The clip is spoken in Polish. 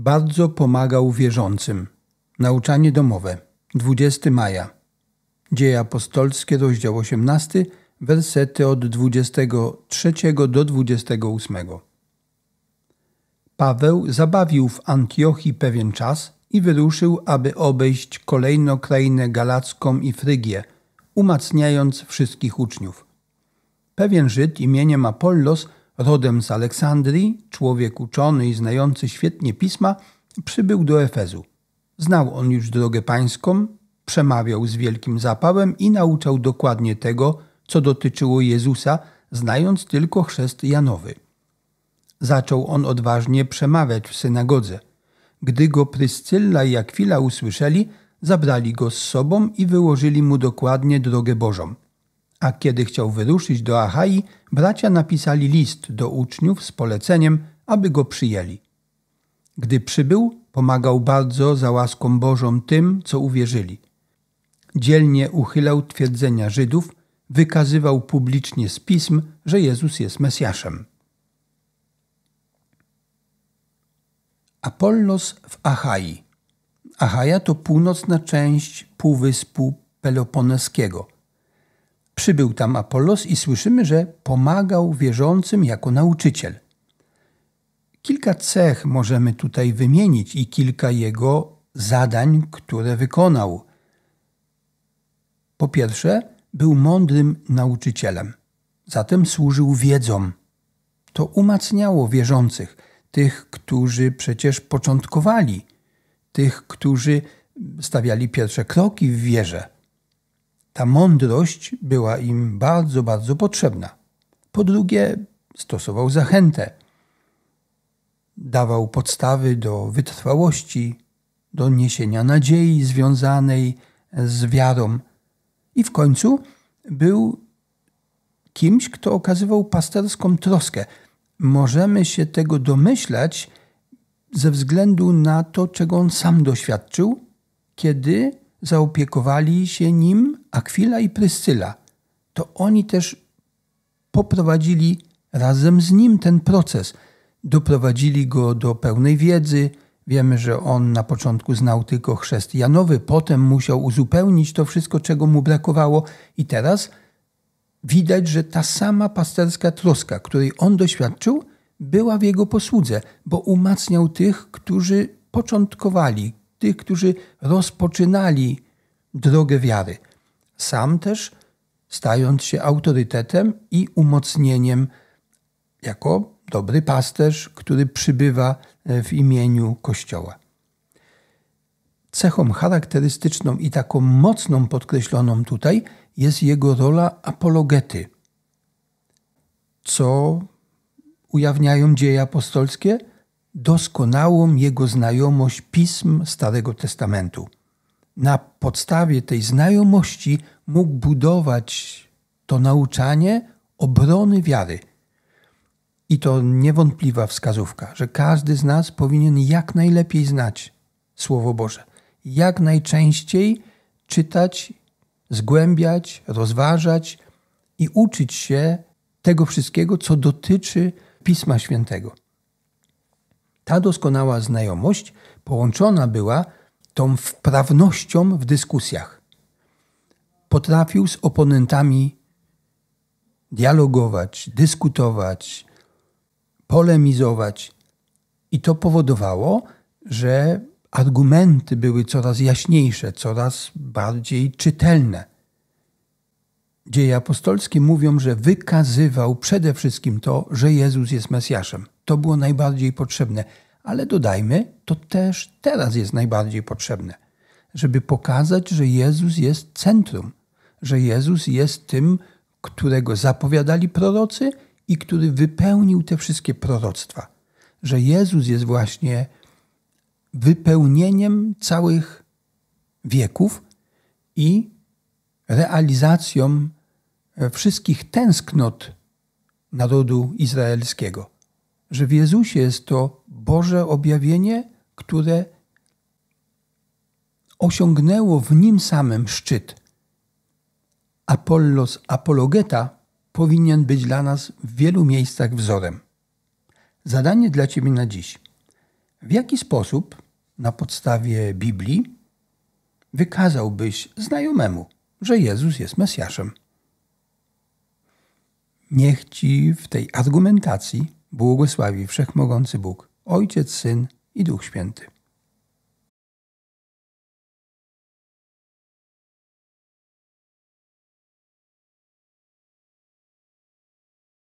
Bardzo pomagał wierzącym. Nauczanie domowe. 20 maja. Dzieje apostolskie, rozdział 18, wersety od 23 do 28. Paweł zabawił w Antiochii pewien czas i wyruszył, aby obejść kolejno krainę galacką i Frygię, umacniając wszystkich uczniów. Pewien Żyd imieniem Apollos – rodem z Aleksandrii, człowiek uczony i znający świetnie pisma, przybył do Efezu. Znał on już drogę pańską, przemawiał z wielkim zapałem i nauczał dokładnie tego, co dotyczyło Jezusa, znając tylko chrzest Janowy. Zaczął on odważnie przemawiać w synagodze. Gdy go Pryscylla i Akwila usłyszeli, zabrali go z sobą i wyłożyli mu dokładnie drogę Bożą – a kiedy chciał wyruszyć do Achai, bracia napisali list do uczniów z poleceniem, aby go przyjęli. Gdy przybył, pomagał bardzo za łaską Bożą tym, co uwierzyli. Dzielnie uchylał twierdzenia Żydów, wykazywał publicznie z pism, że Jezus jest Mesjaszem. Apollos w Achai. Achaja to północna część Półwyspu Peloponeskiego – Przybył tam Apollos i słyszymy, że pomagał wierzącym jako nauczyciel. Kilka cech możemy tutaj wymienić i kilka jego zadań, które wykonał. Po pierwsze, był mądrym nauczycielem, zatem służył wiedzą. To umacniało wierzących, tych, którzy przecież początkowali, tych, którzy stawiali pierwsze kroki w wierze. Ta mądrość była im bardzo, bardzo potrzebna. Po drugie, stosował zachętę. Dawał podstawy do wytrwałości, do niesienia nadziei związanej z wiarą. I w końcu był kimś, kto okazywał pasterską troskę. Możemy się tego domyślać ze względu na to, czego on sam doświadczył, kiedy zaopiekowali się nim Akwila i Pryscyla. To oni też poprowadzili razem z nim ten proces. Doprowadzili go do pełnej wiedzy. Wiemy, że on na początku znał tylko chrzest Janowy, potem musiał uzupełnić to wszystko, czego mu brakowało, i teraz widać, że ta sama pasterska troska, której on doświadczył, była w jego posłudze, bo umacniał tych, którzy początkowali, tych, którzy rozpoczynali drogę wiary. Sam też stając się autorytetem i umocnieniem jako dobry pasterz, który przybywa e, w imieniu Kościoła. Cechą charakterystyczną i taką mocną podkreśloną tutaj jest jego rola apologety, co ujawniają dzieje apostolskie – doskonałą jego znajomość pism Starego Testamentu. Na podstawie tej znajomości mógł budować to nauczanie obrony wiary. I to niewątpliwa wskazówka, że każdy z nas powinien jak najlepiej znać Słowo Boże, jak najczęściej czytać, zgłębiać, rozważać i uczyć się tego wszystkiego, co dotyczy Pisma Świętego. Ta doskonała znajomość połączona była tą wprawnością w dyskusjach. Potrafił z oponentami dialogować, dyskutować, polemizować, i to powodowało, że argumenty były coraz jaśniejsze, coraz bardziej czytelne. Dzieje apostolskie mówią, że wykazywał przede wszystkim to, że Jezus jest Mesjaszem. To było najbardziej potrzebne, ale dodajmy, to też teraz jest najbardziej potrzebne, żeby pokazać, że Jezus jest centrum, że Jezus jest tym, którego zapowiadali prorocy i który wypełnił te wszystkie proroctwa, że Jezus jest właśnie wypełnieniem całych wieków i realizacją E, wszystkich tęsknot narodu izraelskiego. Że w Jezusie jest to Boże objawienie, które osiągnęło w nim samym szczyt. Apollos apologeta powinien być dla nas w wielu miejscach wzorem. Zadanie dla Ciebie na dziś. W jaki sposób, na podstawie Biblii, wykazałbyś znajomemu, że Jezus jest Mesjaszem? Niech Ci w tej argumentacji błogosławi Wszechmogący Bóg, Ojciec, Syn i Duch Święty.